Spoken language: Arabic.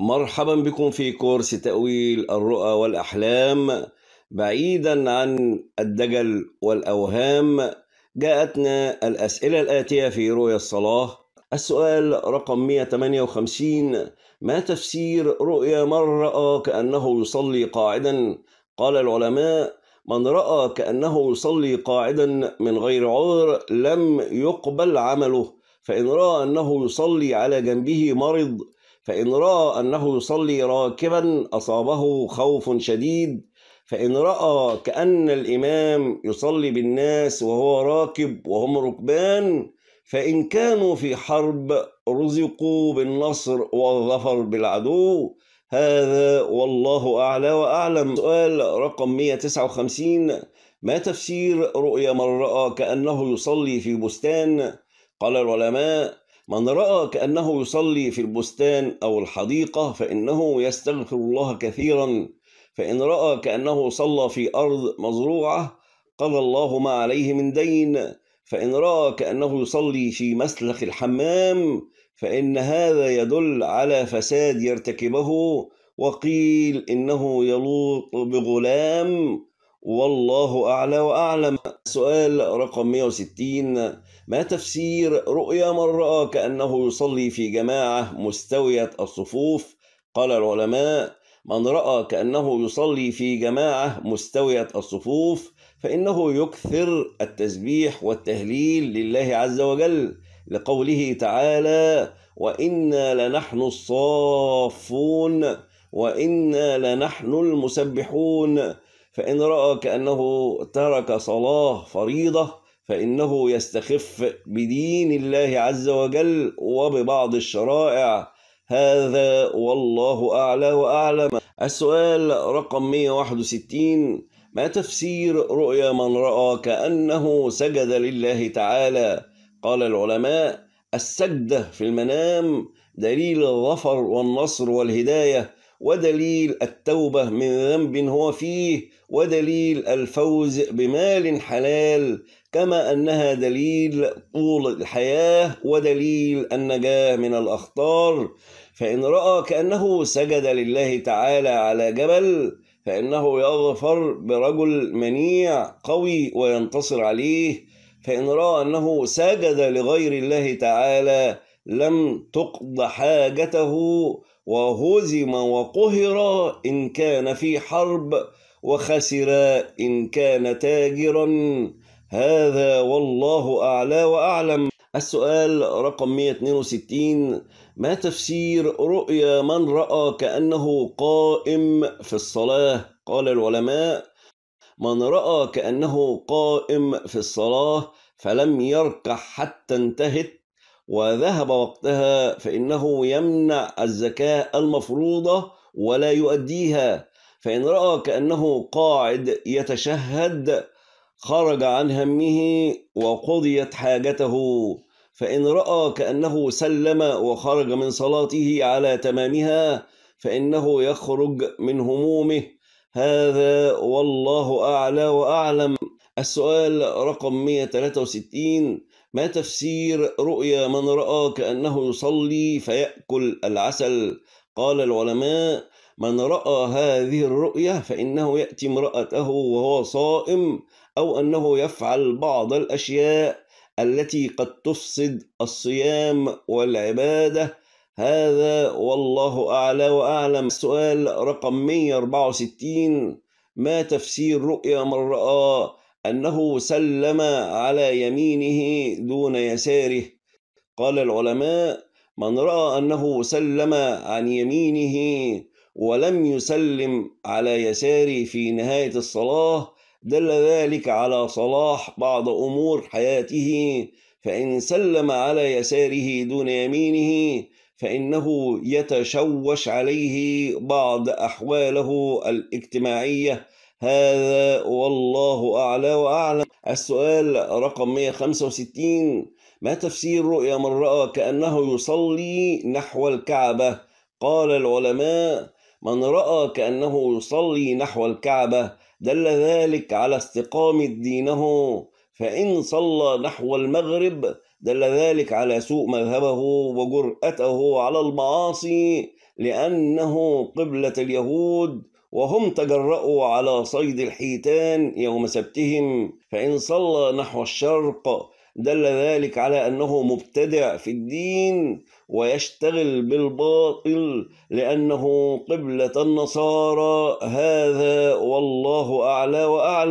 مرحبا بكم في كورس تأويل الرؤى والأحلام بعيدا عن الدجل والأوهام جاءتنا الأسئلة الآتية في رؤيا الصلاة السؤال رقم 158 ما تفسير رؤيا من رأى كأنه يصلي قاعدا قال العلماء من رأى كأنه يصلي قاعدا من غير عذر لم يقبل عمله فإن رأى أنه يصلي على جنبه مرض فإن رأى أنه يصلي راكبا أصابه خوف شديد فإن رأى كأن الإمام يصلي بالناس وهو راكب وهم ركبان فإن كانوا في حرب رزقوا بالنصر والظفر بالعدو هذا والله أعلى وأعلم سؤال رقم 159 ما تفسير رؤيا من رأى كأنه يصلي في بستان قال العلماء من رأى كأنه يصلي في البستان أو الحديقة فإنه يستغفر الله كثيرا فإن رأى كأنه صلى في أرض مزروعة قضى الله ما عليه من دين فإن رأى كأنه يصلي في مسلخ الحمام فإن هذا يدل على فساد يرتكبه وقيل إنه يلوط بغلام والله أعلى وأعلم سؤال رقم 160 ما تفسير رؤيا من رأى كأنه يصلي في جماعة مستوية الصفوف قال العلماء من رأى كأنه يصلي في جماعة مستوية الصفوف فإنه يكثر التسبيح والتهليل لله عز وجل لقوله تعالى وإنا لنحن الصافون وإنا لنحن المسبحون فإن رأى كأنه ترك صلاة فريضة فإنه يستخف بدين الله عز وجل وببعض الشرائع هذا والله أعلى وأعلم السؤال رقم 161 ما تفسير رؤيا من رأى كأنه سجد لله تعالى قال العلماء السجدة في المنام دليل الظفر والنصر والهداية ودليل التوبة من ذنب هو فيه ودليل الفوز بمال حلال كما أنها دليل طول الحياة ودليل النجاة من الأخطار فإن رأى كأنه سجد لله تعالى على جبل فإنه يظفر برجل منيع قوي وينتصر عليه فإن رأى أنه سجد لغير الله تعالى لم تقض حاجته وهزم وقهر إن كان في حرب وخسر إن كان تاجرا هذا والله أعلى وأعلم السؤال رقم 162 ما تفسير رؤيا من رأى كأنه قائم في الصلاة قال العلماء من رأى كأنه قائم في الصلاة فلم يركع حتى انتهت وذهب وقتها فإنه يمنع الزكاة المفروضة ولا يؤديها فإن رأى كأنه قاعد يتشهد خرج عن همه وقضيت حاجته فإن رأى كأنه سلم وخرج من صلاته على تمامها فإنه يخرج من همومه هذا والله أعلى وأعلم السؤال رقم 163 ما تفسير رؤيا من رأى كأنه يصلي فيأكل العسل قال العلماء من رأى هذه الرؤية فإنه يأتي امرأته وهو صائم أو أنه يفعل بعض الأشياء التي قد تفسد الصيام والعبادة هذا والله أعلى وأعلم السؤال رقم 164 ما تفسير رؤيا من رأى أنه سلم على يمينه دون يساره قال العلماء من رأى أنه سلم عن يمينه ولم يسلم على يساره في نهاية الصلاة دل ذلك على صلاح بعض أمور حياته فإن سلم على يساره دون يمينه فإنه يتشوش عليه بعض أحواله الاجتماعية هذا والله أعلى وأعلم السؤال رقم 165 ما تفسير رؤيا من رأى كأنه يصلي نحو الكعبة قال العلماء من رأى كأنه يصلي نحو الكعبة دل ذلك على استقامة دينه فإن صلى نحو المغرب دل ذلك على سوء مذهبه وجرأته على المعاصي لأنه قبلة اليهود وهم تجرأوا على صيد الحيتان يوم سبتهم فإن صلى نحو الشرق دل ذلك على أنه مبتدع في الدين ويشتغل بالباطل لأنه قبلة النصارى هذا والله أعلى وأعلم